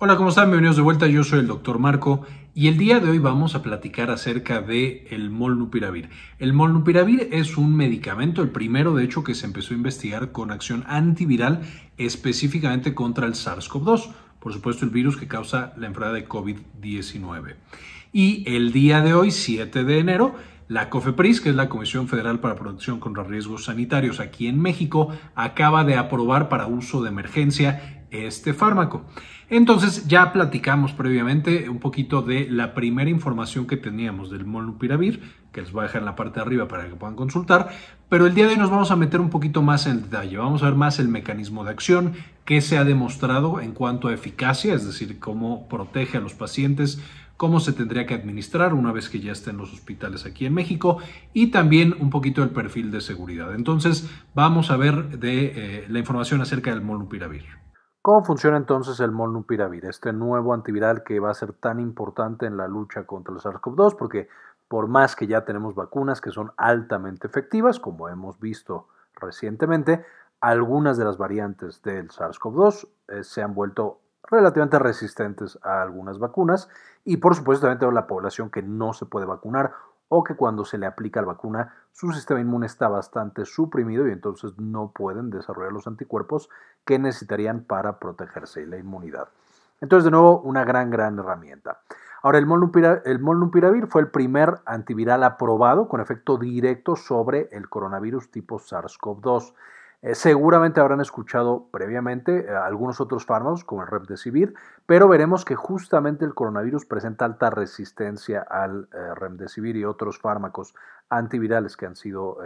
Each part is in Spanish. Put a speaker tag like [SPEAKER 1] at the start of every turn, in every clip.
[SPEAKER 1] Hola, ¿cómo están? Bienvenidos de vuelta. Yo soy el doctor Marco y el día de hoy vamos a platicar acerca de el molnupiravir. El molnupiravir es un medicamento, el primero de hecho que se empezó a investigar con acción antiviral específicamente contra el SARS-CoV-2, por supuesto el virus que causa la enfermedad de COVID-19. Y el día de hoy, 7 de enero, la COFEPRIS, que es la Comisión Federal para Protección contra Riesgos Sanitarios aquí en México, acaba de aprobar para uso de emergencia este fármaco. Entonces ya platicamos previamente un poquito de la primera información que teníamos del molnupiravir, que les voy a dejar en la parte de arriba para que puedan consultar, pero el día de hoy nos vamos a meter un poquito más en detalle, vamos a ver más el mecanismo de acción, qué se ha demostrado en cuanto a eficacia, es decir, cómo protege a los pacientes, cómo se tendría que administrar una vez que ya estén los hospitales aquí en México y también un poquito el perfil de seguridad. Entonces vamos a ver de eh, la información acerca del molnupiravir. ¿Cómo funciona entonces el molnupiravir, este nuevo antiviral que va a ser tan importante en la lucha contra el SARS-CoV-2? Porque por más que ya tenemos vacunas que son altamente efectivas, como hemos visto recientemente, algunas de las variantes del SARS-CoV-2 eh, se han vuelto relativamente resistentes a algunas vacunas y por supuesto también tenemos la población que no se puede vacunar o que cuando se le aplica la vacuna su sistema inmune está bastante suprimido y entonces no pueden desarrollar los anticuerpos que necesitarían para protegerse y la inmunidad. Entonces, de nuevo, una gran, gran herramienta. Ahora, el molnupiravir, el molnupiravir fue el primer antiviral aprobado con efecto directo sobre el coronavirus tipo SARS-CoV-2. Eh, seguramente habrán escuchado previamente eh, algunos otros fármacos como el remdesivir, pero veremos que justamente el coronavirus presenta alta resistencia al eh, remdesivir y otros fármacos antivirales que han sido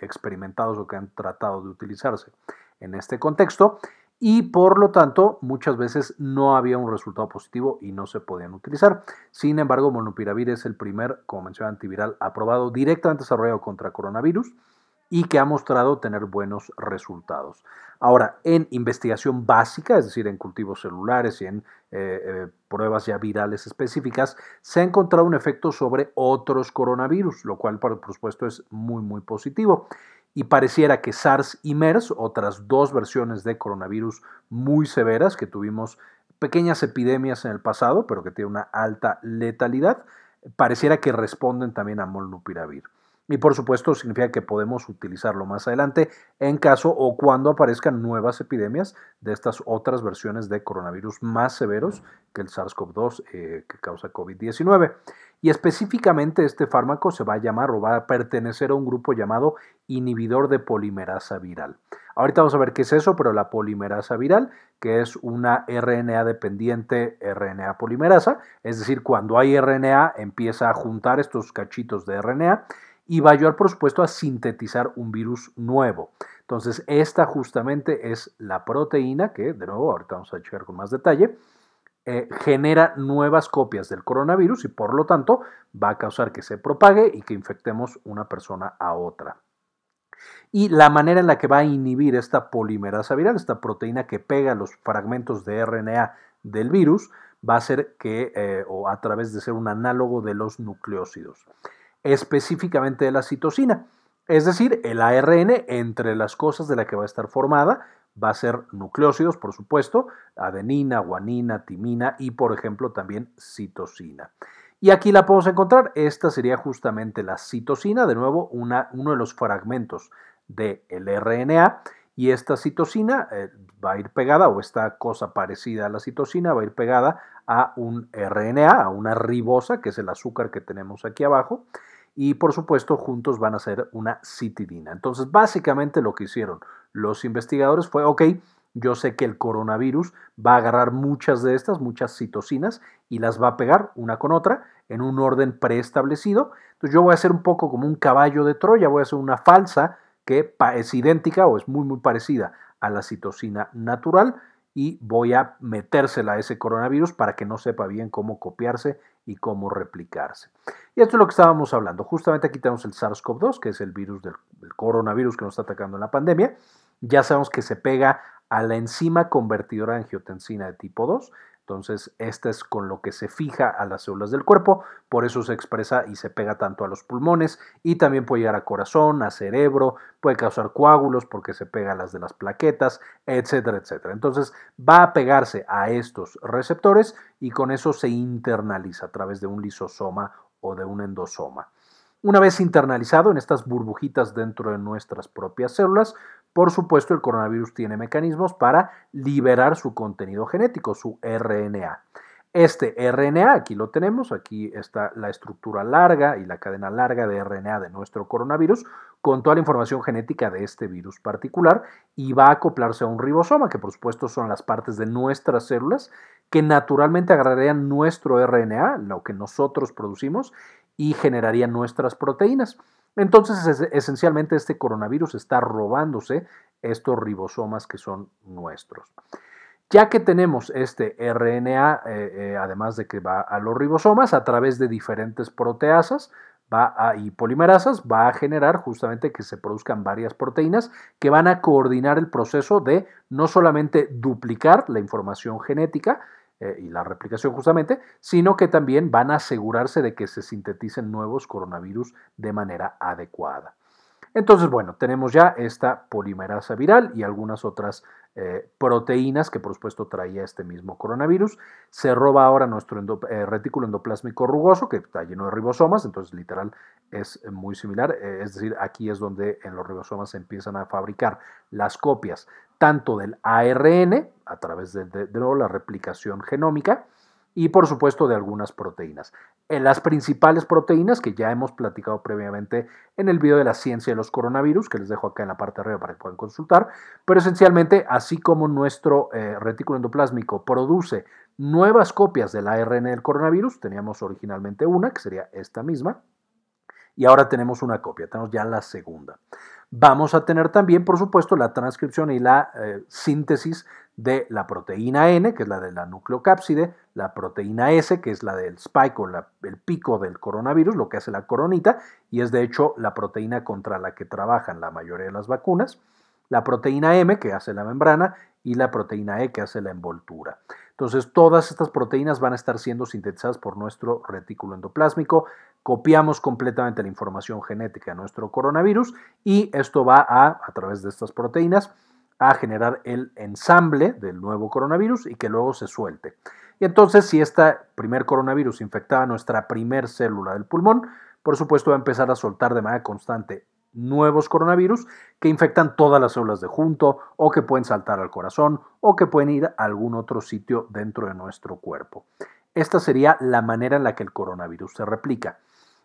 [SPEAKER 1] experimentados o que han tratado de utilizarse en este contexto y por lo tanto muchas veces no había un resultado positivo y no se podían utilizar. Sin embargo, monopiravir es el primer, como mencioné, antiviral aprobado directamente desarrollado contra coronavirus y que ha mostrado tener buenos resultados. Ahora, en investigación básica, es decir, en cultivos celulares y en eh, eh, pruebas ya virales específicas, se ha encontrado un efecto sobre otros coronavirus, lo cual, por supuesto, es muy, muy positivo y pareciera que SARS y MERS, otras dos versiones de coronavirus muy severas que tuvimos pequeñas epidemias en el pasado, pero que tiene una alta letalidad, pareciera que responden también a molnupiravir y por supuesto significa que podemos utilizarlo más adelante en caso o cuando aparezcan nuevas epidemias de estas otras versiones de coronavirus más severos que el SARS-CoV-2 eh, que causa COVID-19. Y específicamente este fármaco se va a llamar o va a pertenecer a un grupo llamado inhibidor de polimerasa viral. Ahorita vamos a ver qué es eso, pero la polimerasa viral, que es una RNA dependiente RNA polimerasa, es decir, cuando hay RNA empieza a juntar estos cachitos de RNA y va a ayudar, por supuesto, a sintetizar un virus nuevo. Entonces, esta justamente es la proteína que, de nuevo, ahorita vamos a checar con más detalle, eh, genera nuevas copias del coronavirus y, por lo tanto, va a causar que se propague y que infectemos una persona a otra. Y la manera en la que va a inhibir esta polimerasa viral, esta proteína que pega los fragmentos de RNA del virus, va a ser que, eh, o a través de ser un análogo de los nucleócidos específicamente de la citosina. Es decir, el ARN, entre las cosas de la que va a estar formada, va a ser nucleócidos, por supuesto, adenina, guanina, timina y, por ejemplo, también citosina. Y aquí la podemos encontrar. Esta sería justamente la citosina, de nuevo, una, uno de los fragmentos del RNA. Y esta citosina eh, va a ir pegada, o esta cosa parecida a la citosina, va a ir pegada a un RNA, a una ribosa, que es el azúcar que tenemos aquí abajo y por supuesto juntos van a hacer una citidina. Entonces básicamente lo que hicieron los investigadores fue, ok, yo sé que el coronavirus va a agarrar muchas de estas, muchas citocinas, y las va a pegar una con otra en un orden preestablecido. Entonces yo voy a hacer un poco como un caballo de Troya, voy a hacer una falsa que es idéntica o es muy muy parecida a la citocina natural y voy a metérsela a ese coronavirus para que no sepa bien cómo copiarse y cómo replicarse. Y esto es lo que estábamos hablando. Justamente aquí tenemos el SARS-CoV-2, que es el virus del coronavirus que nos está atacando en la pandemia. Ya sabemos que se pega a la enzima convertidora angiotensina de tipo 2. Entonces, esta es con lo que se fija a las células del cuerpo, por eso se expresa y se pega tanto a los pulmones y también puede llegar a corazón, a cerebro, puede causar coágulos porque se pega a las de las plaquetas, etcétera, etcétera. Entonces, va a pegarse a estos receptores y con eso se internaliza a través de un lisosoma o de un endosoma. Una vez internalizado en estas burbujitas dentro de nuestras propias células, por supuesto, el coronavirus tiene mecanismos para liberar su contenido genético, su RNA. Este RNA, aquí lo tenemos, aquí está la estructura larga y la cadena larga de RNA de nuestro coronavirus con toda la información genética de este virus particular y va a acoplarse a un ribosoma, que por supuesto son las partes de nuestras células que naturalmente agarrarían nuestro RNA, lo que nosotros producimos, y generarían nuestras proteínas. Entonces, esencialmente este coronavirus está robándose estos ribosomas que son nuestros. Ya que tenemos este RNA, eh, eh, además de que va a los ribosomas, a través de diferentes proteasas va y polimerasas, va a generar justamente que se produzcan varias proteínas que van a coordinar el proceso de no solamente duplicar la información genética, eh, y la replicación justamente, sino que también van a asegurarse de que se sinteticen nuevos coronavirus de manera adecuada. Entonces, bueno, tenemos ya esta polimerasa viral y algunas otras eh, proteínas que por supuesto traía este mismo coronavirus. Se roba ahora nuestro eh, retículo endoplásmico rugoso que está lleno de ribosomas, entonces literal es muy similar, eh, es decir, aquí es donde en los ribosomas se empiezan a fabricar las copias tanto del ARN a través de la replicación genómica, y por supuesto de algunas proteínas. En eh, las principales proteínas que ya hemos platicado previamente en el video de la ciencia de los coronavirus, que les dejo acá en la parte de arriba para que puedan consultar, pero esencialmente así como nuestro eh, retículo endoplásmico produce nuevas copias del ARN del coronavirus, teníamos originalmente una, que sería esta misma, y ahora tenemos una copia, tenemos ya la segunda. Vamos a tener también, por supuesto, la transcripción y la eh, síntesis de la proteína N, que es la de la nucleocápside, la proteína S, que es la del spike o el pico del coronavirus, lo que hace la coronita, y es de hecho la proteína contra la que trabajan la mayoría de las vacunas, la proteína M, que hace la membrana, y la proteína E, que hace la envoltura. Entonces, todas estas proteínas van a estar siendo sintetizadas por nuestro retículo endoplásmico. Copiamos completamente la información genética de nuestro coronavirus y esto va a, a través de estas proteínas, a generar el ensamble del nuevo coronavirus y que luego se suelte. Y entonces, si este primer coronavirus infectaba nuestra primer célula del pulmón, por supuesto va a empezar a soltar de manera constante nuevos coronavirus que infectan todas las células de junto o que pueden saltar al corazón o que pueden ir a algún otro sitio dentro de nuestro cuerpo. Esta sería la manera en la que el coronavirus se replica.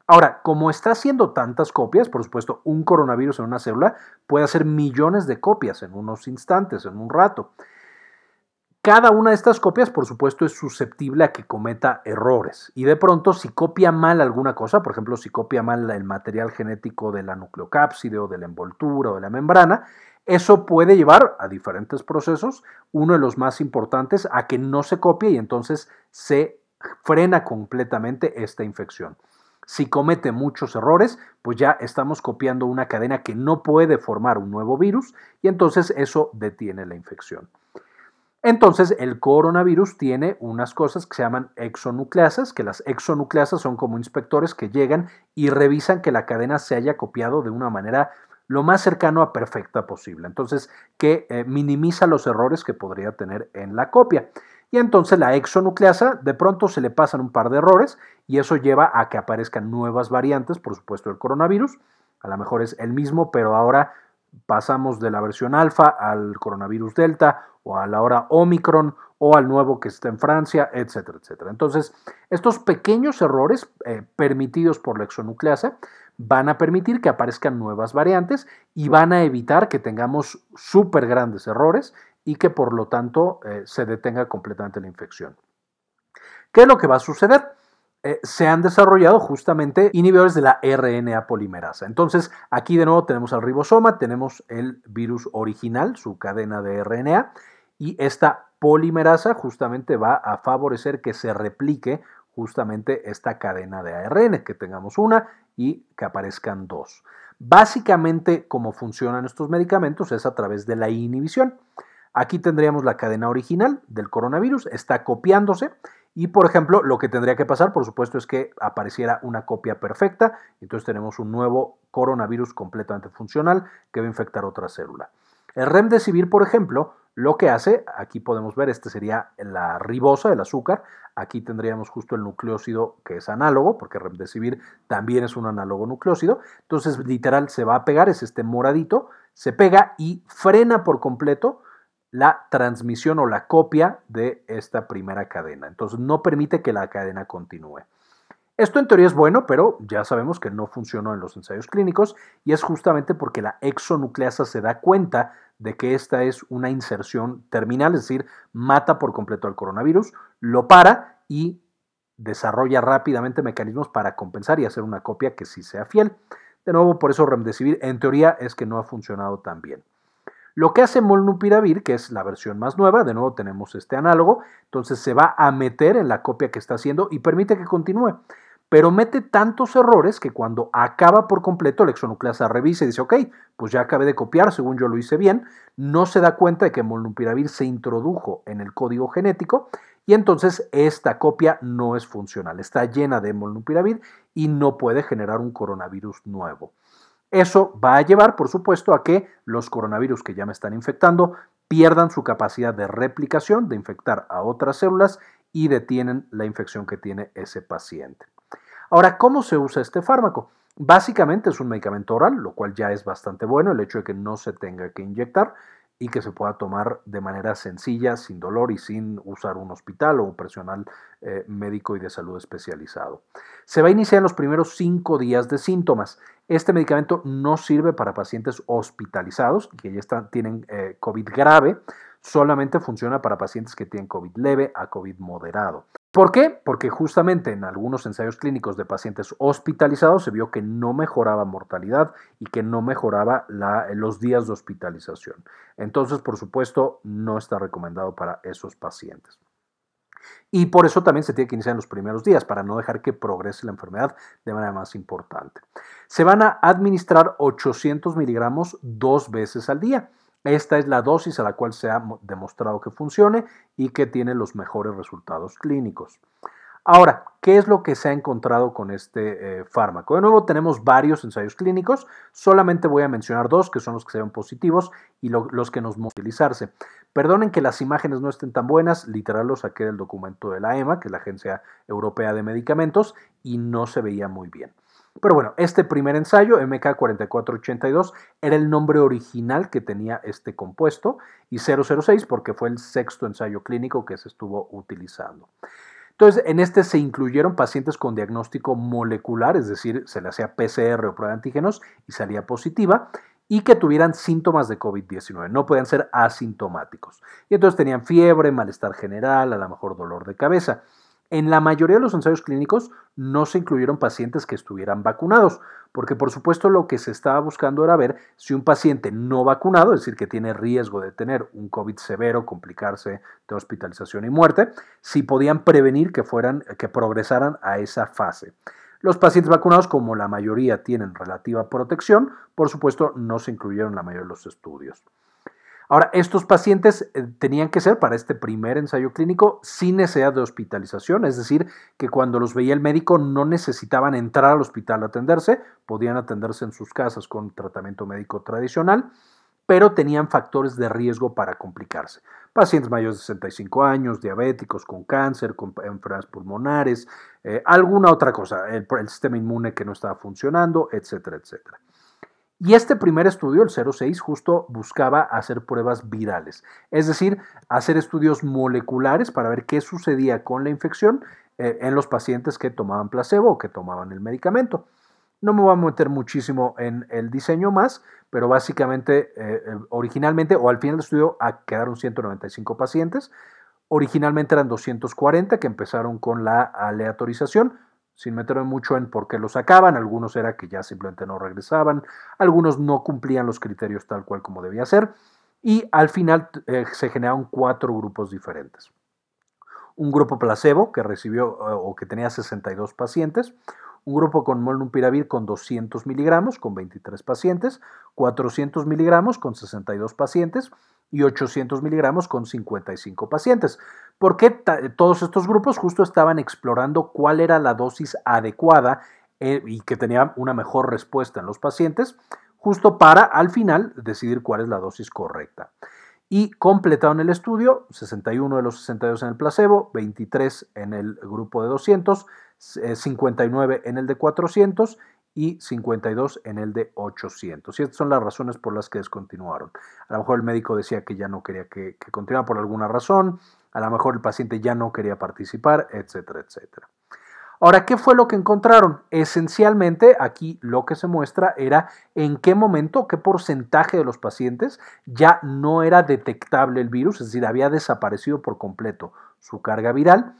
[SPEAKER 1] Ahora, como está haciendo tantas copias, por supuesto, un coronavirus en una célula puede hacer millones de copias en unos instantes, en un rato. Cada una de estas copias, por supuesto, es susceptible a que cometa errores. Y de pronto, si copia mal alguna cosa, por ejemplo, si copia mal el material genético de la nucleocápside o de la envoltura o de la membrana, eso puede llevar a diferentes procesos, uno de los más importantes, a que no se copie y entonces se frena completamente esta infección. Si comete muchos errores, pues ya estamos copiando una cadena que no puede formar un nuevo virus y entonces eso detiene la infección. Entonces, el coronavirus tiene unas cosas que se llaman exonucleasas, que las exonucleasas son como inspectores que llegan y revisan que la cadena se haya copiado de una manera lo más cercano a perfecta posible. Entonces, que eh, minimiza los errores que podría tener en la copia. Y entonces la exonucleasa, de pronto se le pasan un par de errores y eso lleva a que aparezcan nuevas variantes, por supuesto, del coronavirus. A lo mejor es el mismo, pero ahora pasamos de la versión alfa al coronavirus delta o a la hora Omicron o al nuevo que está en Francia, etcétera, etcétera. Entonces, estos pequeños errores eh, permitidos por la exonucleasa van a permitir que aparezcan nuevas variantes y van a evitar que tengamos súper grandes errores y que por lo tanto eh, se detenga completamente la infección. ¿Qué es lo que va a suceder? Eh, se han desarrollado justamente inhibidores de la RNA polimerasa. Entonces, aquí de nuevo tenemos al ribosoma, tenemos el virus original, su cadena de RNA, y esta polimerasa justamente va a favorecer que se replique justamente esta cadena de ARN, que tengamos una y que aparezcan dos. Básicamente, cómo funcionan estos medicamentos es a través de la inhibición. Aquí tendríamos la cadena original del coronavirus, está copiándose y, por ejemplo, lo que tendría que pasar, por supuesto, es que apareciera una copia perfecta, entonces tenemos un nuevo coronavirus completamente funcional que va a infectar otra célula. El remdesivir, por ejemplo, lo que hace, aquí podemos ver, este sería la ribosa, el azúcar, aquí tendríamos justo el nucleócido que es análogo, porque remdesivir también es un análogo nucleócido, entonces literal se va a pegar, es este moradito, se pega y frena por completo la transmisión o la copia de esta primera cadena. Entonces no permite que la cadena continúe. Esto en teoría es bueno, pero ya sabemos que no funcionó en los ensayos clínicos y es justamente porque la exonucleasa se da cuenta de que esta es una inserción terminal, es decir, mata por completo al coronavirus, lo para y desarrolla rápidamente mecanismos para compensar y hacer una copia que sí sea fiel. De nuevo, por eso Remdesivir en teoría es que no ha funcionado tan bien. Lo que hace Molnupiravir, que es la versión más nueva, de nuevo tenemos este análogo, entonces se va a meter en la copia que está haciendo y permite que continúe. Pero mete tantos errores que cuando acaba por completo, el exonucleasa revisa y dice, ok, pues ya acabé de copiar, según yo lo hice bien, no se da cuenta de que molnupiravir se introdujo en el código genético y entonces esta copia no es funcional, está llena de molnupiravir y no puede generar un coronavirus nuevo. Eso va a llevar, por supuesto, a que los coronavirus que ya me están infectando pierdan su capacidad de replicación, de infectar a otras células y detienen la infección que tiene ese paciente. Ahora, ¿cómo se usa este fármaco? Básicamente es un medicamento oral, lo cual ya es bastante bueno, el hecho de que no se tenga que inyectar y que se pueda tomar de manera sencilla, sin dolor y sin usar un hospital o un personal eh, médico y de salud especializado. Se va a iniciar en los primeros cinco días de síntomas. Este medicamento no sirve para pacientes hospitalizados que ya están, tienen eh, COVID grave, solamente funciona para pacientes que tienen COVID leve a COVID moderado. ¿Por qué? Porque justamente en algunos ensayos clínicos de pacientes hospitalizados se vio que no mejoraba mortalidad y que no mejoraba los días de hospitalización. Entonces, por supuesto, no está recomendado para esos pacientes. Y por eso también se tiene que iniciar en los primeros días, para no dejar que progrese la enfermedad de manera más importante. Se van a administrar 800 miligramos dos veces al día. Esta es la dosis a la cual se ha demostrado que funcione y que tiene los mejores resultados clínicos. Ahora, ¿qué es lo que se ha encontrado con este eh, fármaco? De nuevo, tenemos varios ensayos clínicos, solamente voy a mencionar dos que son los que se ven positivos y los que nos movilizarse. Perdonen que las imágenes no estén tan buenas, literal lo saqué del documento de la EMA, que es la Agencia Europea de Medicamentos, y no se veía muy bien. Pero bueno, este primer ensayo, MK4482, era el nombre original que tenía este compuesto y 006 porque fue el sexto ensayo clínico que se estuvo utilizando. Entonces, en este se incluyeron pacientes con diagnóstico molecular, es decir, se le hacía PCR o prueba de antígenos y salía positiva, y que tuvieran síntomas de COVID-19, no podían ser asintomáticos. Y entonces tenían fiebre, malestar general, a lo mejor dolor de cabeza. En la mayoría de los ensayos clínicos no se incluyeron pacientes que estuvieran vacunados, porque por supuesto lo que se estaba buscando era ver si un paciente no vacunado, es decir, que tiene riesgo de tener un COVID severo, complicarse de hospitalización y muerte, si podían prevenir que fueran que progresaran a esa fase. Los pacientes vacunados, como la mayoría tienen relativa protección, por supuesto no se incluyeron en la mayoría de los estudios. Ahora, estos pacientes eh, tenían que ser para este primer ensayo clínico sin necesidad de hospitalización, es decir, que cuando los veía el médico no necesitaban entrar al hospital a atenderse, podían atenderse en sus casas con tratamiento médico tradicional, pero tenían factores de riesgo para complicarse. Pacientes mayores de 65 años, diabéticos, con cáncer, con enfermedades pulmonares, eh, alguna otra cosa, el, el sistema inmune que no estaba funcionando, etcétera, etcétera. Y este primer estudio, el 06, justo buscaba hacer pruebas virales, es decir, hacer estudios moleculares para ver qué sucedía con la infección eh, en los pacientes que tomaban placebo o que tomaban el medicamento. No me voy a meter muchísimo en el diseño más, pero básicamente, eh, eh, originalmente, o al final del estudio, ah, quedaron 195 pacientes. Originalmente eran 240 que empezaron con la aleatorización sin meterme mucho en por qué lo sacaban, algunos era que ya simplemente no regresaban, algunos no cumplían los criterios tal cual como debía ser, y al final eh, se generaron cuatro grupos diferentes. Un grupo placebo que recibió eh, o que tenía 62 pacientes, un grupo con molnupiravir con 200 miligramos con 23 pacientes, 400 miligramos con 62 pacientes y 800 miligramos con 55 pacientes, porque todos estos grupos justo estaban explorando cuál era la dosis adecuada eh, y que tenía una mejor respuesta en los pacientes, justo para al final decidir cuál es la dosis correcta. Y completaron el estudio, 61 de los 62 en el placebo, 23 en el grupo de 200, 59 eh, en el de 400 y 52 en el de 800. estas son las razones por las que descontinuaron. A lo mejor el médico decía que ya no quería que, que continuara por alguna razón, a lo mejor el paciente ya no quería participar, etcétera, etcétera. Ahora, ¿qué fue lo que encontraron? Esencialmente, aquí lo que se muestra era en qué momento, qué porcentaje de los pacientes ya no era detectable el virus, es decir, había desaparecido por completo su carga viral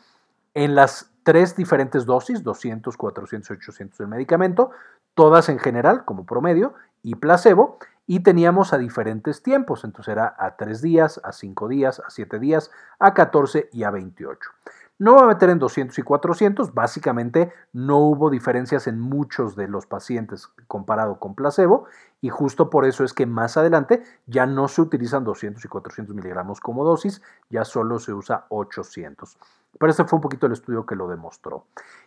[SPEAKER 1] en las tres diferentes dosis, 200, 400, 800 del medicamento, todas en general como promedio y placebo, y teníamos a diferentes tiempos, entonces era a tres días, a cinco días, a siete días, a 14 y a 28. No va a meter en 200 y 400, básicamente no hubo diferencias en muchos de los pacientes comparado con placebo y justo por eso es que más adelante ya no se utilizan 200 y 400 miligramos como dosis, ya solo se usa 800. Pero ese fue un poquito el estudio que lo demostró.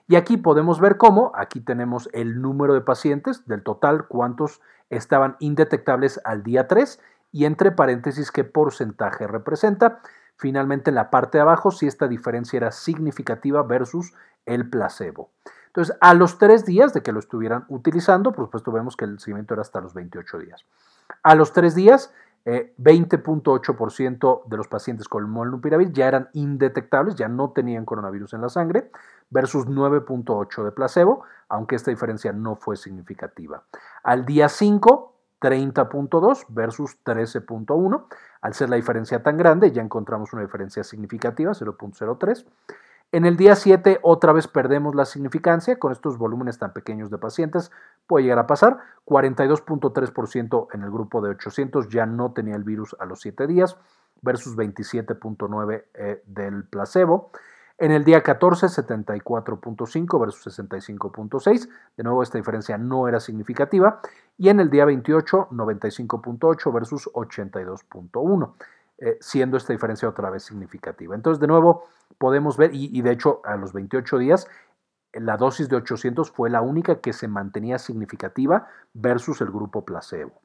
[SPEAKER 1] Y aquí podemos ver cómo, aquí tenemos el número de pacientes, del total cuántos estaban indetectables al día 3 y entre paréntesis qué porcentaje representa. Finalmente, en la parte de abajo, si esta diferencia era significativa versus el placebo. Entonces, a los tres días de que lo estuvieran utilizando, por supuesto, vemos que el seguimiento era hasta los 28 días. A los tres días, 20.8% eh, de los pacientes con molnupiravir ya eran indetectables, ya no tenían coronavirus en la sangre, versus 9.8 de placebo, aunque esta diferencia no fue significativa. Al día 5, 30.2 versus 13.1. Al ser la diferencia tan grande, ya encontramos una diferencia significativa, 0.03. En el día 7 otra vez perdemos la significancia con estos volúmenes tan pequeños de pacientes. Puede llegar a pasar 42.3% en el grupo de 800 ya no tenía el virus a los 7 días versus 27.9 eh, del placebo. En el día 14, 74.5 versus 65.6. De nuevo, esta diferencia no era significativa. Y en el día 28, 95.8 versus 82.1, eh, siendo esta diferencia otra vez significativa. Entonces, de nuevo, podemos ver, y de hecho, a los 28 días, la dosis de 800 fue la única que se mantenía significativa versus el grupo placebo.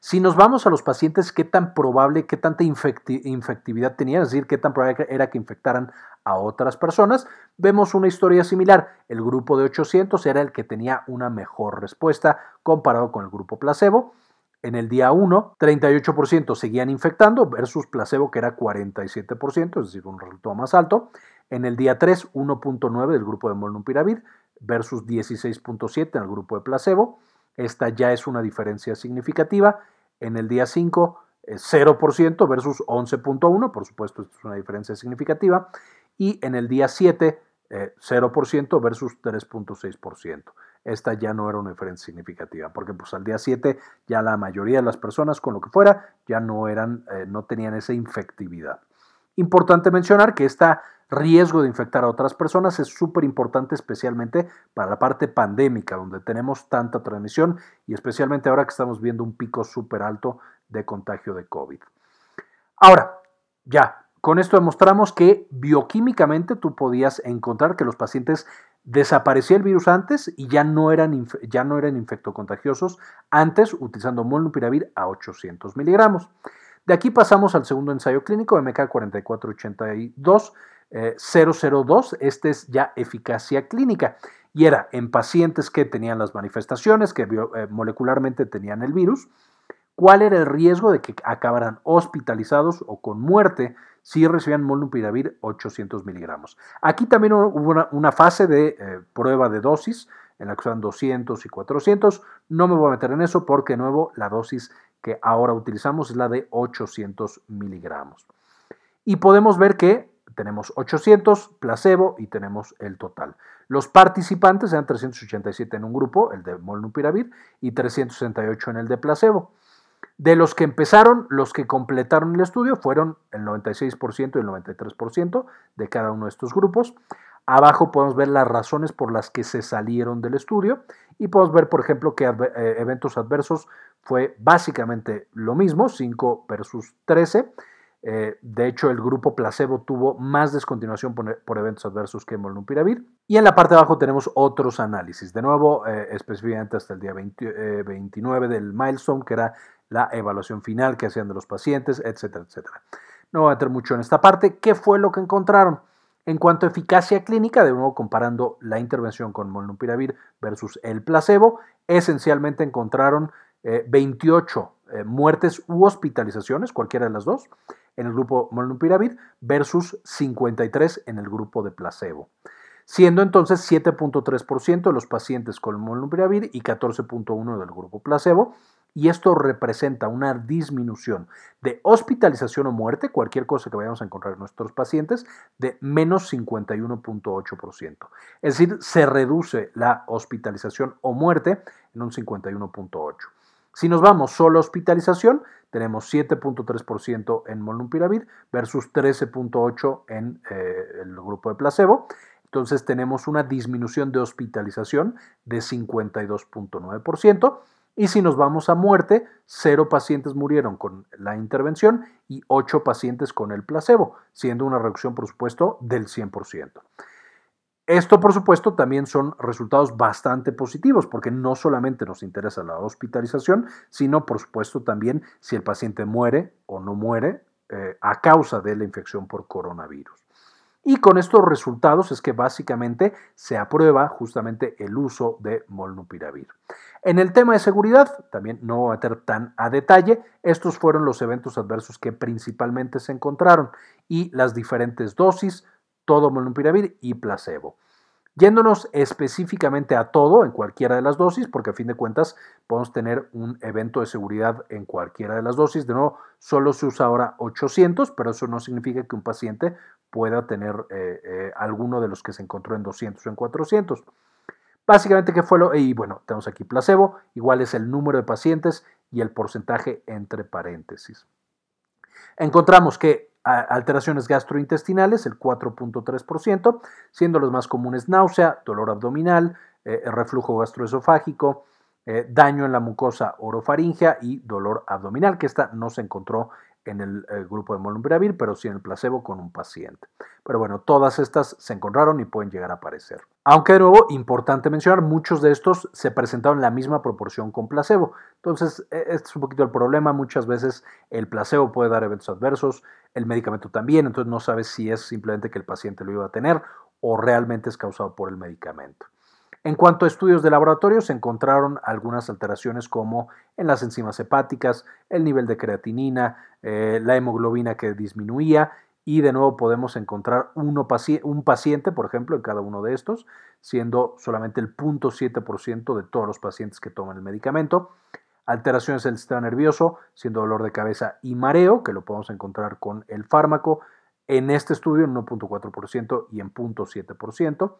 [SPEAKER 1] Si nos vamos a los pacientes, ¿qué tan probable, qué tanta infectividad tenían? Es decir, qué tan probable era que infectaran a otras personas. Vemos una historia similar. El grupo de 800 era el que tenía una mejor respuesta comparado con el grupo placebo. En el día 1, 38% seguían infectando versus placebo que era 47%, es decir, un resultado más alto. En el día 3, 1.9 del grupo de molnupiravir versus 16.7 en el grupo de placebo. Esta ya es una diferencia significativa. En el día 5, 0% eh, versus 11.1, por supuesto, es una diferencia significativa. Y en el día 7, 0% eh, versus 3.6%. Esta ya no era una diferencia significativa, porque pues al día 7 ya la mayoría de las personas, con lo que fuera, ya no, eran, eh, no tenían esa infectividad. Importante mencionar que esta riesgo de infectar a otras personas es súper importante, especialmente para la parte pandémica, donde tenemos tanta transmisión y especialmente ahora que estamos viendo un pico súper alto de contagio de COVID. Ahora, ya, con esto demostramos que bioquímicamente tú podías encontrar que los pacientes desaparecía el virus antes y ya no eran, ya no eran infectocontagiosos antes utilizando molnupiravir a 800 miligramos. De aquí pasamos al segundo ensayo clínico MK4482 002, eh, este es ya eficacia clínica, y era en pacientes que tenían las manifestaciones, que eh, molecularmente tenían el virus, cuál era el riesgo de que acabaran hospitalizados o con muerte si recibían molnupiravir 800 miligramos. Aquí también hubo una, fase de eh, prueba de dosis, en la que usan 200 y 400. No me voy a meter en eso porque, de nuevo, la dosis que ahora utilizamos es la de 800 miligramos. Y podemos ver que tenemos 800, placebo y tenemos el total. Los participantes eran 387 en un grupo, el de molnupiravir, y 368 en el de placebo. De los que empezaron, los que completaron el estudio fueron el 96% y el 93% de cada uno de estos grupos. Abajo podemos ver las razones por las que se salieron del estudio y podemos ver, por ejemplo, que eh, eventos adversos fue básicamente lo mismo, 5 versus 13 eh, de hecho, el grupo placebo tuvo más descontinuación por, eventos adversos que molnupiravir. Y en la parte de abajo tenemos otros análisis. De nuevo, eh, específicamente hasta el día 29 eh, del milestone, que era la evaluación final que hacían de los pacientes, etcétera, etcétera. No voy a entrar mucho en esta parte. ¿Qué fue lo que encontraron? En cuanto a eficacia clínica, de nuevo comparando la intervención con molnupiravir versus el placebo, esencialmente encontraron 28 muertes u hospitalizaciones, cualquiera de las dos, en el grupo Molnupiravir versus 53 en el grupo de placebo, siendo entonces 7.3% de los pacientes con Molnupiravir y 14.1 del grupo placebo. Y esto representa una disminución de hospitalización o muerte, cualquier cosa que vayamos a encontrar en nuestros pacientes, de menos 51.8%. Es decir, se reduce la hospitalización o muerte en un 51.8%. Si nos vamos solo a hospitalización, tenemos 7.3% en molnupiravir versus 13.8% en eh, el grupo de placebo. Entonces tenemos una disminución de hospitalización de 52.9%. Y si nos vamos a muerte, 0 pacientes murieron con la intervención y 8 pacientes con el placebo, siendo una reducción, por supuesto, del 100%. Esto, por supuesto, también son resultados bastante positivos, porque no solamente nos interesa la hospitalización, sino, por supuesto, también si el paciente muere o no muere eh, a causa de la infección por coronavirus. Y con estos resultados es que básicamente se aprueba justamente el uso de molnupiravir. En el tema de seguridad, también no voy a meter tan a detalle, estos fueron los eventos adversos que principalmente se encontraron y las diferentes dosis, todo molnupiravir y placebo. Yéndonos específicamente a todo en cualquiera de las dosis, porque a fin de cuentas podemos tener un evento de seguridad en cualquiera de las dosis. De nuevo, solo se usa ahora 800, pero eso no significa que un paciente pueda tener eh, eh, alguno de los que se encontró en 200 o en 400. Básicamente, ¿qué fue lo? Y bueno, tenemos aquí placebo, igual es el número de pacientes y el porcentaje entre paréntesis. Encontramos que alteraciones gastrointestinales, el 4.3%, siendo los más comunes náusea, dolor abdominal, eh, eh, reflujo gastroesofágico, eh, daño en la mucosa orofaringea y dolor abdominal, que esta no se encontró en el, grupo de molnupiravir, pero sí en el placebo con un paciente. Pero bueno, todas estas se encontraron y pueden llegar a aparecer. Aunque de nuevo, importante mencionar, muchos de estos se presentaron en la misma proporción con placebo. Entonces, e, este es un poquito el problema. Muchas veces el placebo puede dar eventos adversos, el medicamento también, entonces no sabes si es simplemente que el paciente lo iba a tener o realmente es causado por el medicamento. En cuanto a estudios de laboratorio, se encontraron algunas alteraciones como en las enzimas hepáticas, el nivel de creatinina, eh, la hemoglobina que disminuía y de nuevo podemos encontrar un paciente, por ejemplo, en cada uno de estos, siendo solamente el 0.7% de todos los pacientes que toman el medicamento. Alteraciones del sistema nervioso, siendo dolor de cabeza y mareo, que lo podemos encontrar con el fármaco, en este estudio en 1.4% y en 0.7%.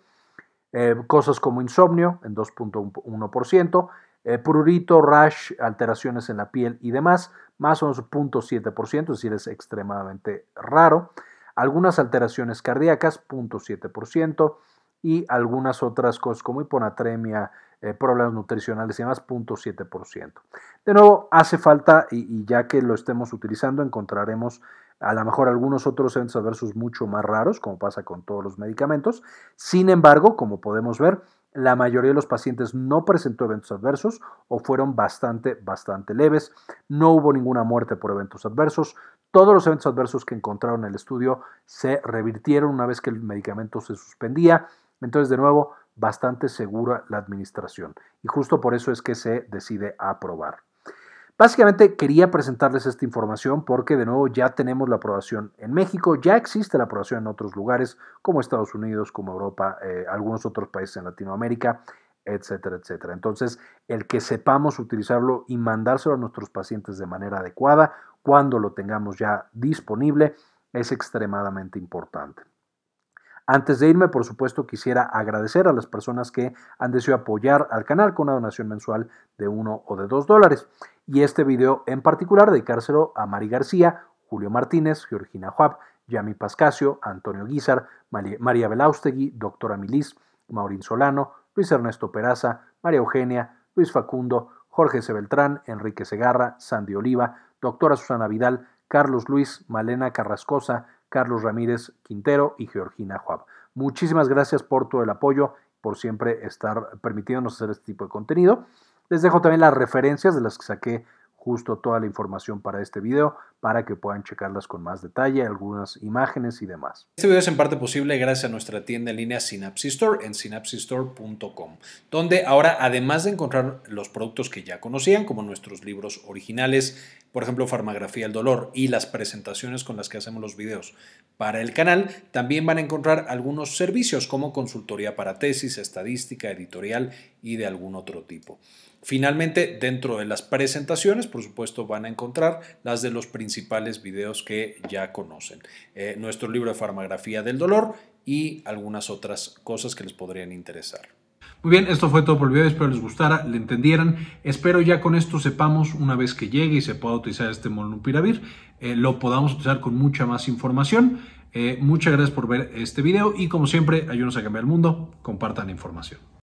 [SPEAKER 1] Eh, cosas como insomnio en 2.1%, eh, prurito, rash, alteraciones en la piel y demás, más o menos 0.7%, es decir, es extremadamente raro. Algunas alteraciones cardíacas, 0.7%, y algunas otras cosas como hiponatremia, eh, problemas nutricionales y demás, 0.7%. De nuevo, hace falta, y, y, ya que lo estemos utilizando, encontraremos a lo mejor algunos otros eventos adversos mucho más raros, como pasa con todos los medicamentos. Sin embargo, como podemos ver, la mayoría de los pacientes no presentó eventos adversos o fueron bastante, bastante leves. No hubo ninguna muerte por eventos adversos. Todos los eventos adversos que encontraron en el estudio se revirtieron una vez que el medicamento se suspendía. Entonces, de nuevo, bastante segura la administración. Y justo por eso es que se decide aprobar. Básicamente quería presentarles esta información porque de nuevo ya tenemos la aprobación en México, ya existe la aprobación en otros lugares como Estados Unidos, como Europa, eh, algunos otros países en Latinoamérica, etcétera, etcétera. Entonces, el que sepamos utilizarlo y mandárselo a nuestros pacientes de manera adecuada cuando lo tengamos ya disponible es extremadamente importante. Antes de irme, por supuesto, quisiera agradecer a las personas que han deseado apoyar al canal con una donación mensual de 1 o de 2 dólares. Y este video en particular dedicárselo a Mari García, Julio Martínez, Georgina Juab, Yami Pascasio, Antonio Guizar, María Belaustegui, Doctora Milis, Maurín Solano, Luis Ernesto Peraza, María Eugenia, Luis Facundo, Jorge Sebeltrán, Enrique Segarra, Sandy Oliva, Doctora Susana Vidal, Carlos Luis, Malena Carrascosa, Carlos Ramírez Quintero y Georgina Juab. Muchísimas gracias por todo el apoyo, por siempre estar permitiéndonos hacer este tipo de contenido. Les dejo también las referencias de las que saqué justo toda la información para este video, para que puedan checarlas con más detalle, algunas imágenes y demás. Este video es en parte posible gracias a nuestra tienda en línea Synapsis Store en synapsistore.com, donde ahora además de encontrar los productos que ya conocían, como nuestros libros originales, por ejemplo, Farmagrafía del Dolor y las presentaciones con las que hacemos los videos para el canal, también van a encontrar algunos servicios como consultoría para tesis, estadística, editorial y de algún otro tipo. Finalmente, dentro de las presentaciones, por supuesto, van a encontrar las de los principales principales videos que ya conocen. Eh, nuestro libro de farmagrafía del dolor y algunas otras cosas que les podrían interesar. Muy bien, esto fue todo por el video, espero les gustara, le entendieran, espero ya con esto sepamos una vez que llegue y se pueda utilizar este molnupiravir, eh, lo podamos utilizar con mucha más información. Eh, muchas gracias por ver este video y como siempre, ayúdenos a cambiar el mundo, compartan la información.